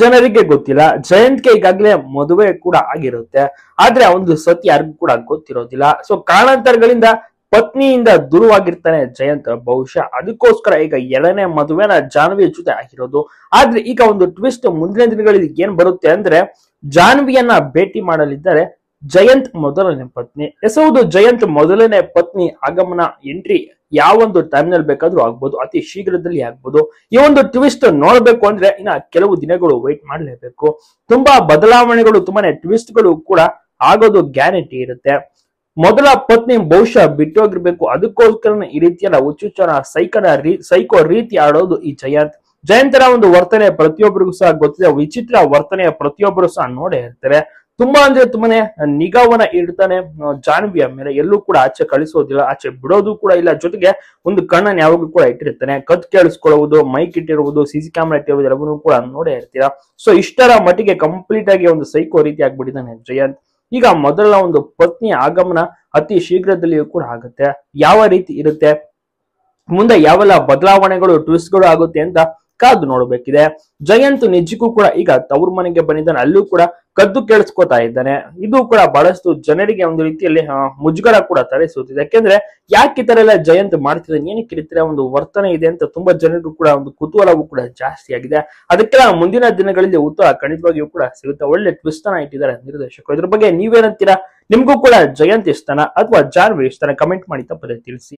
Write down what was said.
ಜನರಿಗೆ ಗೊತ್ತಿಲ್ಲ ಜಯಂತ್ಗೆ ಈಗಾಗಲೇ ಮದುವೆ ಕೂಡ ಆಗಿರುತ್ತೆ ಆದ್ರೆ ಒಂದು ಸತಿ ಯಾರಿಗೂ ಕೂಡ ಗೊತ್ತಿರೋದಿಲ್ಲ ಸೊ ಕಾರಣಾಂತರಗಳಿಂದ ಪತ್ನಿಯಿಂದ ದೂರವಾಗಿರ್ತಾನೆ ಜಯಂತ್ ಬಹುಶಃ ಅದಕ್ಕೋಸ್ಕರ ಈಗ ಎರಡನೇ ಮದುವೆನ ಜಾನ್ವಿಯ ಜೊತೆ ಆಗಿರೋದು ಆದ್ರೆ ಈಗ ಒಂದು ಟ್ವಿಸ್ಟ್ ಮುಂದಿನ ದಿನಗಳಲ್ಲಿ ಏನ್ ಬರುತ್ತೆ ಅಂದ್ರೆ ಜಾನ್ವಿಯನ್ನ ಭೇಟಿ ಮಾಡಲಿದ್ದಾರೆ ಜಯಂತ್ ಮೊದಲನೇ ಪತ್ನಿ ಎಸೌದು ಜಯಂತ್ ಮೊದಲನೇ ಪತ್ನಿ ಆಗಮನ ಎಂಟ್ರಿ ಯಾವೊಂದು ಒಂದು ಟೈಮ್ನಲ್ಲಿ ಬೇಕಾದ್ರೂ ಆಗ್ಬೋದು ಅತಿ ಶೀಘ್ರದಲ್ಲಿ ಆಗ್ಬೋದು ಈ ಒಂದು ಟ್ವಿಸ್ಟ್ ನೋಡಬೇಕು ಅಂದ್ರೆ ಇನ್ನ ಕೆಲವು ದಿನಗಳು ವೈಟ್ ಮಾಡಲೇಬೇಕು ತುಂಬಾ ಬದಲಾವಣೆಗಳು ತುಂಬಾನೇ ಟ್ವಿಸ್ಟ್ಗಳು ಕೂಡ ಆಗೋದು ಗ್ಯಾರಂಟಿ ಇರುತ್ತೆ ಮೊದಲ ಪತ್ನಿ ಬಹುಶಃ ಬಿಟ್ಟೋಗಿರ್ಬೇಕು ಅದಕ್ಕೋಸ್ಕರ ಈ ರೀತಿಯ ಹುಚ್ಚುಚ್ಚನ ಸೈಕಲ್ ಸೈಕೋ ರೀತಿ ಆಡೋದು ಈ ಜಯಂತ್ ಜಯಂತರ ಒಂದು ವರ್ತನೆ ಪ್ರತಿಯೊಬ್ಬರಿಗೂ ಸಹ ಗೊತ್ತಿದೆ ವಿಚಿತ್ರ ವರ್ತನೆಯ ಪ್ರತಿಯೊಬ್ಬರು ಸಹ ನೋಡೇ ಇರ್ತಾರೆ ತುಂಬಾ ಅಂದ್ರೆ ತುಂಬಾನೇ ನಿಗಾವನ ಇಡ್ತಾನೆ ಜಾನ್ವಿಯ ಮೇಲೆ ಎಲ್ಲೂ ಕೂಡ ಆಚೆ ಕಳಿಸೋದಿಲ್ಲ ಆಚೆ ಬಿಡೋದು ಕೂಡ ಇಲ್ಲ ಜೊತೆಗೆ ಒಂದು ಕಣ್ಣನ್ ಯಾವಾಗಲೂ ಕೂಡ ಇಟ್ಟಿರ್ತಾನೆ ಕತ್ ಕೇಳಿಸ್ಕೊಳ್ಳುವುದು ಮೈಕ್ ಇಟ್ಟಿರುವುದು ಸಿಸಿ ಕ್ಯಾಮ್ರಾ ಇಟ್ಟಿರುವುದು ಎಲ್ಲವನ್ನೂ ಕೂಡ ನೋಡೇ ಇರ್ತೀರಾ ಸೊ ಇಷ್ಟರ ಮಟ್ಟಿಗೆ ಕಂಪ್ಲೀಟ್ ಆಗಿ ಒಂದು ಸೈಕೋ ರೀತಿ ಆಗ್ಬಿಟ್ಟಿದ್ದಾನೆ ಜಯಂತ್ ಈಗ ಮೊದಲ ಒಂದು ಪತ್ನಿ ಆಗಮನ ಅತಿ ಶೀಘ್ರದಲ್ಲಿಯೂ ಕೂಡ ಆಗುತ್ತೆ ಯಾವ ರೀತಿ ಇರುತ್ತೆ ಮುಂದೆ ಯಾವೆಲ್ಲ ಬದಲಾವಣೆಗಳು ಟ್ವಿಸ್ಟ್ಗಳು ಆಗುತ್ತೆ ಅಂತ ಕಾದು ನೋಡಬೇಕಿದೆ ಜಯಂತ್ ನಿಜಕ್ಕೂ ಕೂಡ ಈಗ ತವ್ರ ಮನೆಗೆ ಬಂದಿದ್ದಾನೆ ಅಲ್ಲೂ ಕೂಡ ಕದ್ದು ಕೇಳಿಸ್ಕೊತಾ ಇದ್ದಾನೆ ಇದು ಕೂಡ ಬಹಳಷ್ಟು ಜನರಿಗೆ ಒಂದು ರೀತಿಯಲ್ಲಿ ಮುಜುಗರ ಕೂಡ ತರಿಸುತ್ತಿದೆ ಯಾಕೆಂದ್ರೆ ಯಾಕೆ ಈ ತರ ಎಲ್ಲ ಜಯಂತ್ ಮಾಡ್ತಿದ್ದಾನೆ ಏನಕ್ಕೆ ರೀತಿಯ ಒಂದು ವರ್ತನೆ ಇದೆ ಅಂತ ತುಂಬಾ ಜನರಿಗೂ ಕೂಡ ಒಂದು ಕುತೂಹಲವೂ ಕೂಡ ಜಾಸ್ತಿ ಆಗಿದೆ ಅದಕ್ಕೆಲ್ಲ ಮುಂದಿನ ದಿನಗಳಲ್ಲಿ ಉತ್ತರ ಖಂಡಿತವಾಗಿಯೂ ಕೂಡ ಸಿಗುತ್ತೆ ಒಳ್ಳೆ ಟ್ವಿಸ್ಟ್ ಅನ್ನ ಇಟ್ಟಿದ್ದಾರೆ ನಿರ್ದೇಶಕರು ಇದ್ರ ಬಗ್ಗೆ ನೀವೇನಂತೀರಾ ನಿಮ್ಗೂ ಕೂಡ ಜಯಂತ್ ಸ್ಥಾನ ಅಥವಾ ಜಾನ್ವಿ ಇಷ್ಟಾನ ಕಮೆಂಟ್ ಮಾಡಿ ತಪ್ಪದೆ ತಿಳಿಸಿ